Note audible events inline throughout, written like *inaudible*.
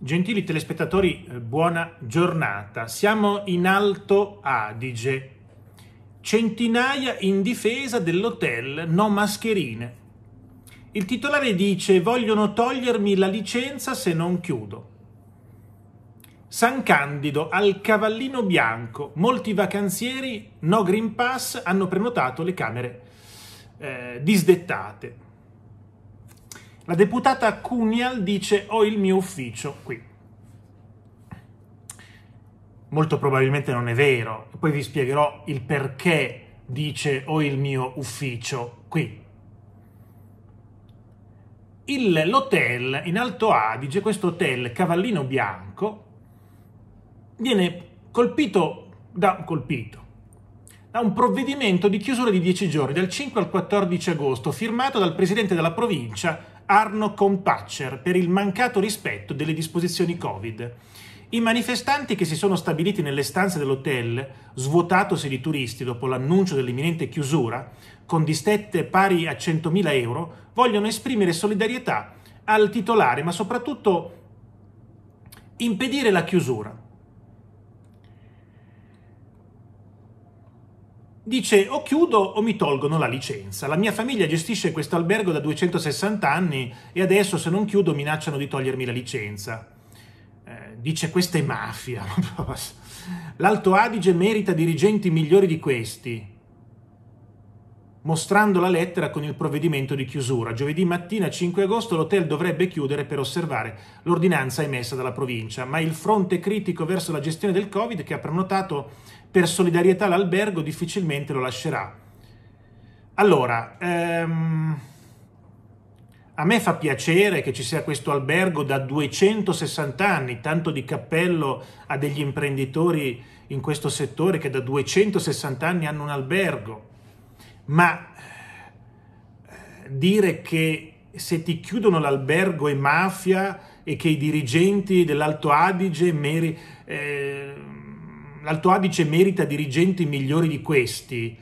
Gentili telespettatori, eh, buona giornata. Siamo in Alto Adige. Centinaia in difesa dell'hotel No Mascherine. Il titolare dice vogliono togliermi la licenza se non chiudo. San Candido al Cavallino Bianco. Molti vacanzieri no Green Pass hanno prenotato le camere eh, disdettate. La deputata Cunial dice ho il mio ufficio qui. Molto probabilmente non è vero, poi vi spiegherò il perché dice ho il mio ufficio qui. Il, l'hotel in Alto Adige, questo hotel Cavallino Bianco, viene colpito da, colpito da un provvedimento di chiusura di 10 giorni, dal 5 al 14 agosto, firmato dal presidente della provincia Arno Compaccer per il mancato rispetto delle disposizioni Covid. I manifestanti che si sono stabiliti nelle stanze dell'hotel, svuotatosi di turisti dopo l'annuncio dell'imminente chiusura, con distette pari a 100.000 euro, vogliono esprimere solidarietà al titolare, ma soprattutto impedire la chiusura. dice o chiudo o mi tolgono la licenza. La mia famiglia gestisce questo albergo da 260 anni e adesso se non chiudo minacciano di togliermi la licenza. Eh, dice questa è mafia. *laughs* L'Alto Adige merita dirigenti migliori di questi. Mostrando la lettera con il provvedimento di chiusura. Giovedì mattina 5 agosto l'hotel dovrebbe chiudere per osservare l'ordinanza emessa dalla provincia, ma il fronte critico verso la gestione del Covid che ha prenotato per solidarietà all'albergo difficilmente lo lascerà. Allora, ehm, a me fa piacere che ci sia questo albergo da 260 anni, tanto di cappello a degli imprenditori in questo settore che da 260 anni hanno un albergo, ma eh, dire che se ti chiudono l'albergo è mafia e che i dirigenti dell'Alto Adige meri, eh, l'Alto Adige merita dirigenti migliori di questi?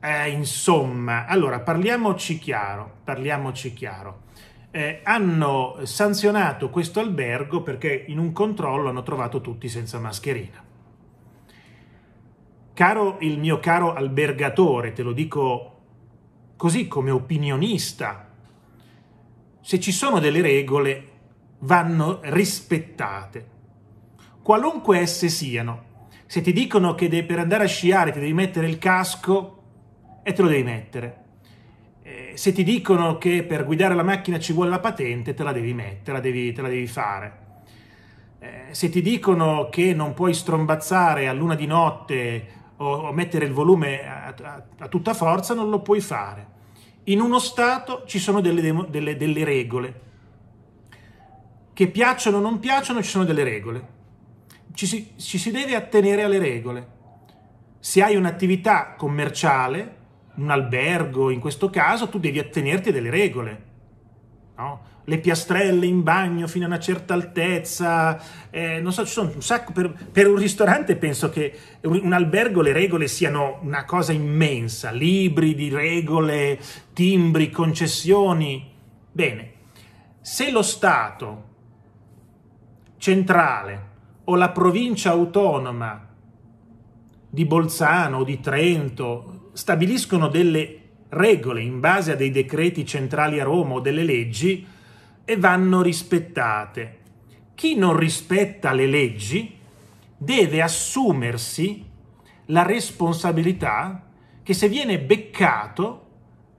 Eh, insomma, allora parliamoci chiaro, parliamoci chiaro. Eh, hanno sanzionato questo albergo perché in un controllo hanno trovato tutti senza mascherina. Caro il mio caro albergatore, te lo dico così come opinionista, se ci sono delle regole vanno rispettate, qualunque esse siano, se ti dicono che per andare a sciare ti devi mettere il casco, e te lo devi mettere. Eh, se ti dicono che per guidare la macchina ci vuole la patente, te la devi mettere, te, te la devi, fare. Eh, se ti dicono che non puoi strombazzare a luna di notte o, mettere il volume a, a, a tutta forza, non lo puoi fare. In uno Stato ci sono delle, delle, delle regole. Che piacciono o non piacciono, ci sono delle regole ci si, ci si deve attenere alle regole. Se hai un'attività commerciale, un albergo in questo caso, tu devi attenerti delle regole. No? Le piastrelle in bagno fino a una certa altezza, eh, non so, ci sono un sacco. Per, per, un ristorante penso che un albergo le regole siano una cosa immensa: libri di regole, timbri, concessioni. Bene, se lo Stato centrale o la provincia autonoma di Bolzano o di Trento stabiliscono delle regole in base a dei decreti centrali a Roma o delle leggi e vanno rispettate. Chi non rispetta le leggi deve assumersi la responsabilità che se viene beccato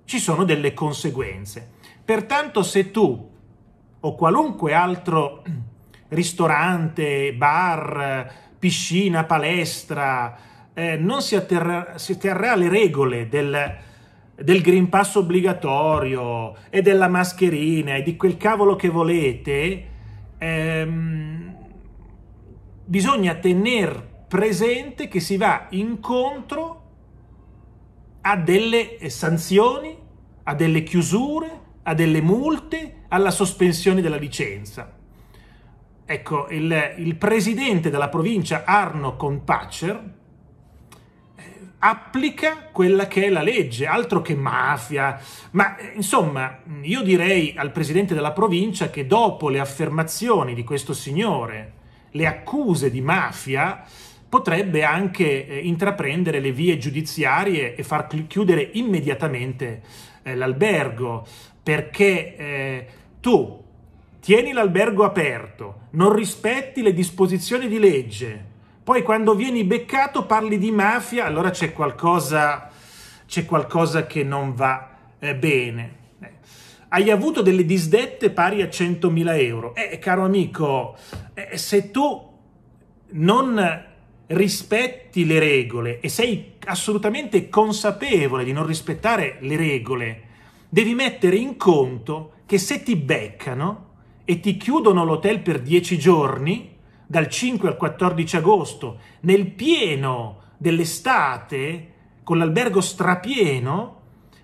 ci sono delle conseguenze. Pertanto se tu o qualunque altro ristorante, bar, piscina, palestra, eh, non si, atterrà, si atterrà alle regole del, del Green Pass obbligatorio e della mascherina e di quel cavolo che volete, ehm, bisogna tenere presente che si va incontro a delle sanzioni, a delle chiusure, a delle multe, alla sospensione della licenza. Ecco, il, il presidente della provincia Arno Compaccer eh, applica quella che è la legge, altro che mafia. Ma eh, insomma, io direi al presidente della provincia che dopo le affermazioni di questo signore, le accuse di mafia, potrebbe anche eh, intraprendere le vie giudiziarie e far chiudere immediatamente eh, l'albergo, perché eh, tu tieni l'albergo aperto, non rispetti le disposizioni di legge, poi quando vieni beccato parli di mafia, allora c'è qualcosa, c'è qualcosa che non va eh, bene. Eh, hai avuto delle disdette pari a 100.000 euro. Eh, caro amico, eh, se tu non rispetti le regole e sei assolutamente consapevole di non rispettare le regole, devi mettere in conto che se ti beccano, e ti chiudono l'hotel per 10 giorni, dal 5 al 14 agosto, nel pieno dell'estate, con l'albergo strapieno,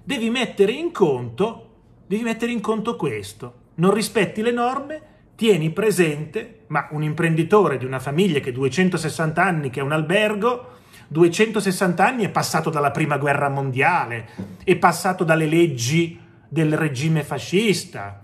devi mettere in conto, devi mettere in conto questo. Non rispetti le norme, tieni presente, ma un imprenditore di una famiglia che 260 anni che è un albergo, 260 anni è passato dalla prima guerra mondiale, è passato dalle leggi del regime fascista,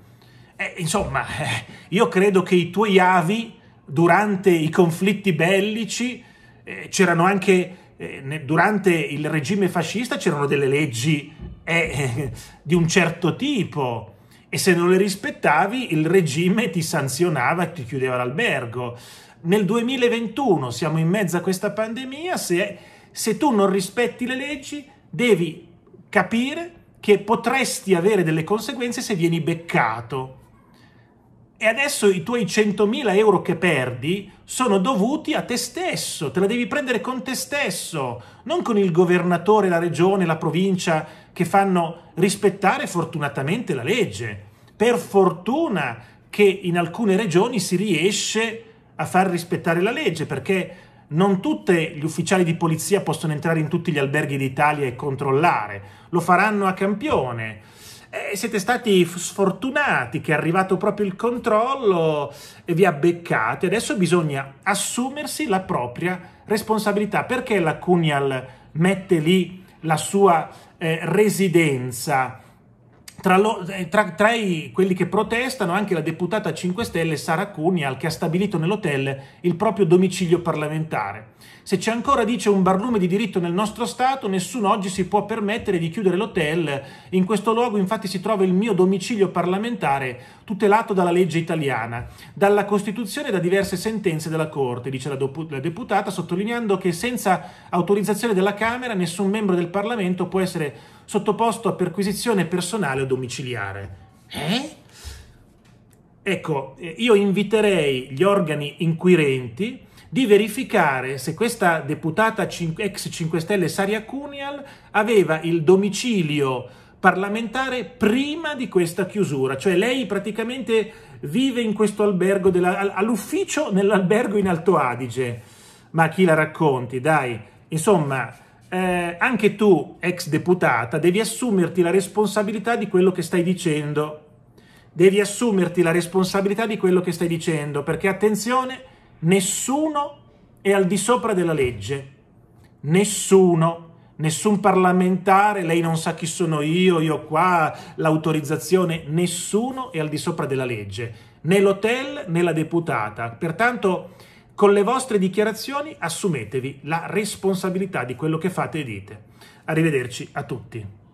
eh, insomma, eh, io credo che i tuoi avi durante i conflitti bellici eh, c'erano anche eh, durante il regime fascista c'erano delle leggi eh, eh, di un certo tipo e se non le rispettavi il regime ti sanzionava e ti chiudeva l'albergo. Nel 2021 siamo in mezzo a questa pandemia, se, se tu non rispetti le leggi devi capire che potresti avere delle conseguenze se vieni beccato e adesso i tuoi 100.000 euro che perdi sono dovuti a te stesso, te la devi prendere con te stesso, non con il governatore, la regione, la provincia che fanno rispettare fortunatamente la legge. Per fortuna che in alcune regioni si riesce a far rispettare la legge perché non tutti gli ufficiali di polizia possono entrare in tutti gli alberghi d'Italia e controllare, lo faranno a campione eh, siete stati sfortunati che è arrivato proprio il controllo e vi ha beccato. Adesso bisogna assumersi la propria responsabilità. Perché la Cunial mette lì la sua eh, residenza? tra, lo, eh, tra, tra i, quelli che protestano anche la deputata 5 Stelle Sara Cunial che ha stabilito nell'hotel il proprio domicilio parlamentare. Se c'è ancora, dice, un barlume di diritto nel nostro Stato, nessuno oggi si può permettere di chiudere l'hotel. In questo luogo infatti si trova il mio domicilio parlamentare, tutelato dalla legge italiana, dalla Costituzione e da diverse sentenze della Corte, dice la, dopu- la deputata, sottolineando che senza autorizzazione della Camera nessun membro del Parlamento può essere sottoposto a perquisizione personale o domiciliare. Eh? Ecco, eh, io inviterei gli organi inquirenti di verificare se questa deputata ex 5 Stelle Saria Cunial aveva il domicilio parlamentare prima di questa chiusura, cioè lei praticamente vive in questo albergo, della, all'ufficio nell'albergo in Alto Adige, ma chi la racconti, dai, insomma, eh, anche tu, ex deputata, devi assumerti la responsabilità di quello che stai dicendo, devi assumerti la responsabilità di quello che stai dicendo, perché attenzione, nessuno è al di sopra della legge, nessuno nessun parlamentare, lei non sa chi sono io, io qua, l'autorizzazione, nessuno è al di sopra della legge, né l'hotel né la deputata. Pertanto con le vostre dichiarazioni assumetevi la responsabilità di quello che fate e dite. Arrivederci a tutti.